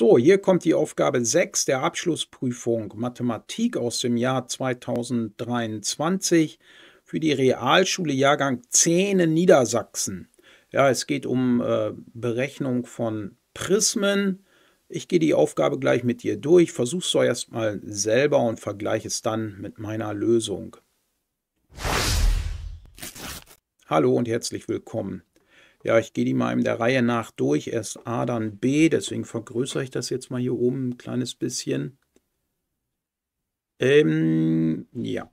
So, hier kommt die Aufgabe 6 der Abschlussprüfung Mathematik aus dem Jahr 2023 für die Realschule Jahrgang 10 in Niedersachsen. Ja, es geht um äh, Berechnung von Prismen. Ich gehe die Aufgabe gleich mit dir durch, versuch's doch erstmal selber und vergleiche es dann mit meiner Lösung. Hallo und herzlich willkommen. Ja, ich gehe die mal in der Reihe nach durch. Erst A, dann B. Deswegen vergrößere ich das jetzt mal hier oben ein kleines bisschen. Ähm, ja.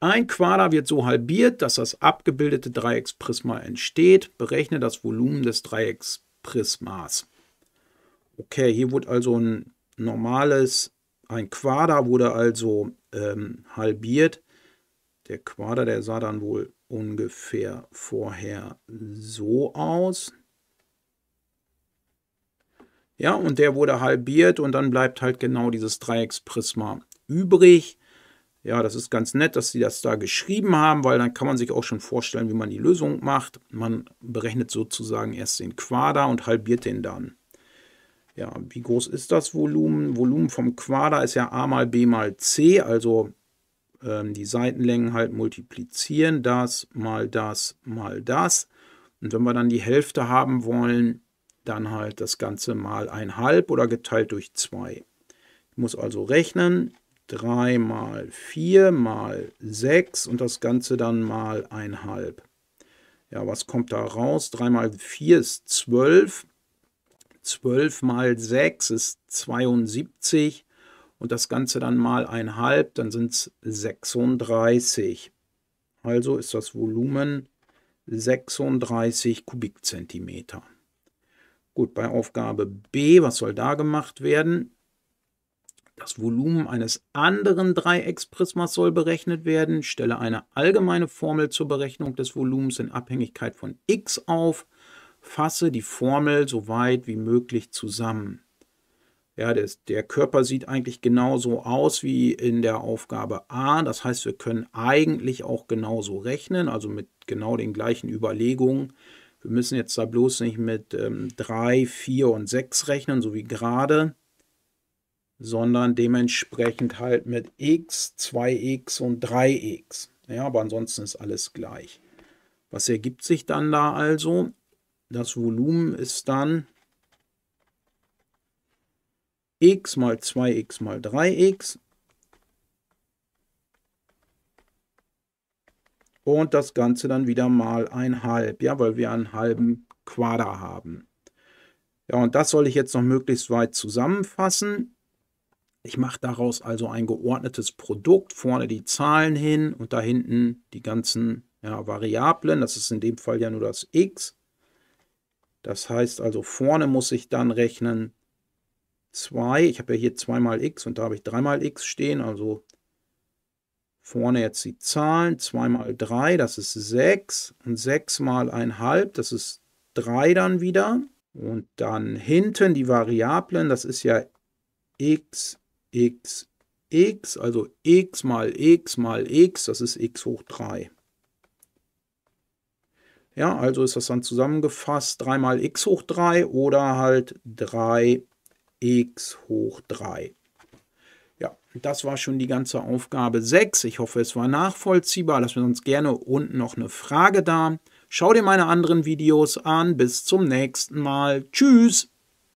Ein Quader wird so halbiert, dass das abgebildete Dreiecksprisma entsteht. Berechne das Volumen des Dreiecksprismas. Okay, hier wurde also ein normales, ein Quader wurde also ähm, halbiert. Der Quader, der sah dann wohl ungefähr vorher so aus. Ja, und der wurde halbiert und dann bleibt halt genau dieses Dreiecksprisma übrig. Ja, das ist ganz nett, dass sie das da geschrieben haben, weil dann kann man sich auch schon vorstellen, wie man die Lösung macht. Man berechnet sozusagen erst den Quader und halbiert den dann. Ja, wie groß ist das Volumen? Volumen vom Quader ist ja a mal b mal c, also ähm, die Seitenlängen halt multiplizieren, das mal das mal das. Und wenn wir dann die Hälfte haben wollen, dann halt das Ganze mal ein halb oder geteilt durch 2. Ich muss also rechnen, 3 mal 4 mal 6 und das Ganze dann mal ein halb. Ja, was kommt da raus? 3 mal 4 ist 12. 12 mal 6 ist 72 und das Ganze dann mal ein halb, dann sind es 36. Also ist das Volumen 36 Kubikzentimeter. Gut, bei Aufgabe B, was soll da gemacht werden? Das Volumen eines anderen Dreiecksprismas soll berechnet werden. stelle eine allgemeine Formel zur Berechnung des Volumens in Abhängigkeit von x auf. Fasse die Formel so weit wie möglich zusammen. Ja, das, der Körper sieht eigentlich genauso aus wie in der Aufgabe A. Das heißt, wir können eigentlich auch genauso rechnen, also mit genau den gleichen Überlegungen. Wir müssen jetzt da bloß nicht mit 3, ähm, 4 und 6 rechnen, so wie gerade, sondern dementsprechend halt mit x, 2x und 3x. Ja, aber ansonsten ist alles gleich. Was ergibt sich dann da also? Das Volumen ist dann x mal 2x mal 3x. Und das Ganze dann wieder mal ein halb, ja, weil wir einen halben Quader haben. Ja, und das soll ich jetzt noch möglichst weit zusammenfassen. Ich mache daraus also ein geordnetes Produkt, vorne die Zahlen hin und da hinten die ganzen ja, Variablen. Das ist in dem Fall ja nur das x. Das heißt also, vorne muss ich dann rechnen 2. Ich habe ja hier 2 mal x und da habe ich 3 mal x stehen. Also vorne jetzt die Zahlen. 2 mal 3, das ist 6. Und 6 mal 1,5, das ist 3 dann wieder. Und dann hinten die Variablen, das ist ja x, x, x. Also x mal x mal x, das ist x hoch 3. Ja, also ist das dann zusammengefasst 3 mal x hoch 3 oder halt 3 mal x hoch 3. Ja, das war schon die ganze Aufgabe 6. Ich hoffe, es war nachvollziehbar. Lassen wir uns gerne unten noch eine Frage da. Schau dir meine anderen Videos an. Bis zum nächsten Mal. Tschüss!